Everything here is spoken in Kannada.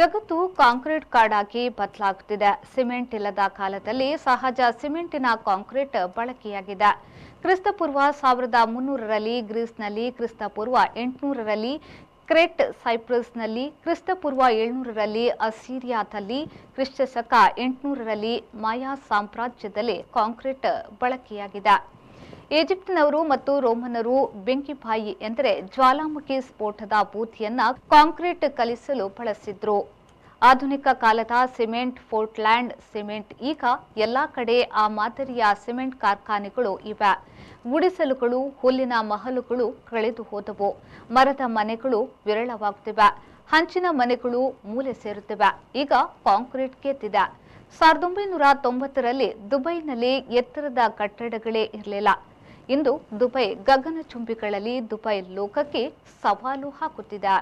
ಜಗತ್ತು ಕಾಂಕ್ರೀಟ್ ಕಾಡಾಗಿ ಬದಲಾಗುತ್ತಿದೆ ಸಿಮೆಂಟ್ ಇಲ್ಲದ ಕಾಲದಲ್ಲಿ ಸಹಜ ಸಿಮೆಂಟಿನ ಕಾಂಕ್ರೀಟ್ ಬಳಕೆಯಾಗಿದೆ ಕ್ರಿಸ್ತಪೂರ್ವ ಸಾವಿರದ ಮುನ್ನೂರರಲ್ಲಿ ಗ್ರೀಸ್ನಲ್ಲಿ ಕ್ರಿಸ್ತಪೂರ್ವ ಎಂಟುನೂರರಲ್ಲಿ ಕ್ರೆಟ್ ಸೈಪ್ರಸ್ನಲ್ಲಿ ಕ್ರಿಸ್ತಪೂರ್ವ ಏಳ್ನೂರರಲ್ಲಿ ಅಸಿರಿಯಾದಲ್ಲಿ ಕ್ರಿಸ್ತಶಕ ಎಂಟುನೂರರಲ್ಲಿ ಮಾಯಾ ಸಾಮ್ರಾಜ್ಯದಲ್ಲಿ ಕಾಂಕ್ರೀಟ್ ಬಳಕೆಯಾಗಿದೆ ಈಜಿಪ್ಟ್ನವರು ಮತ್ತು ರೋಮನರು ಬೆಂಕಿಬಾಯಿ ಎಂದರೆ ಜ್ವಾಲಾಮುಖಿ ಸ್ಫೋಟದ ಬೂತಿಯನ್ನ ಕಾಂಕ್ರೀಟ್ ಕಲಿಸಲು ಬಳಸಿದ್ರು ಆಧುನಿಕ ಕಾಲದ ಸಿಮೆಂಟ್ ಫೋರ್ಟ್ಲ್ಯಾಂಡ್ ಸಿಮೆಂಟ್ ಈಗ ಎಲ್ಲ ಕಡೆ ಆ ಮಾದರಿಯ ಸಿಮೆಂಟ್ ಕಾರ್ಖಾನೆಗಳು ಇವೆ ಗುಡಿಸಲುಗಳು ಹುಲ್ಲಿನ ಮಹಲುಗಳು ಕಳೆದು ಹೋದವು ಮರದ ಮನೆಗಳು ವಿರಳವಾಗುತ್ತಿವೆ ಹಂಚಿನ ಮನೆಗಳು ಮೂಲೆ ಸೇರುತ್ತಿವೆ ಈಗ ಕಾಂಕ್ರೀಟ್ ಕೆತ್ತಿದೆ ಸಾವಿರದ ಒಂಬೈನೂರ ತೊಂಬತ್ತರಲ್ಲಿ ದುಬೈನಲ್ಲಿ ಎತ್ತರದ ಕಟ್ಟಡಗಳೇ ಇರಲಿಲ್ಲ ಇಂದು ದುಬೈ ಗಗನ ಚುಂಬಿಗಳಲ್ಲಿ ದುಬೈ ಲೋಕಕ್ಕೆ ಸವಾಲು ಹಾಕುತ್ತಿದೆ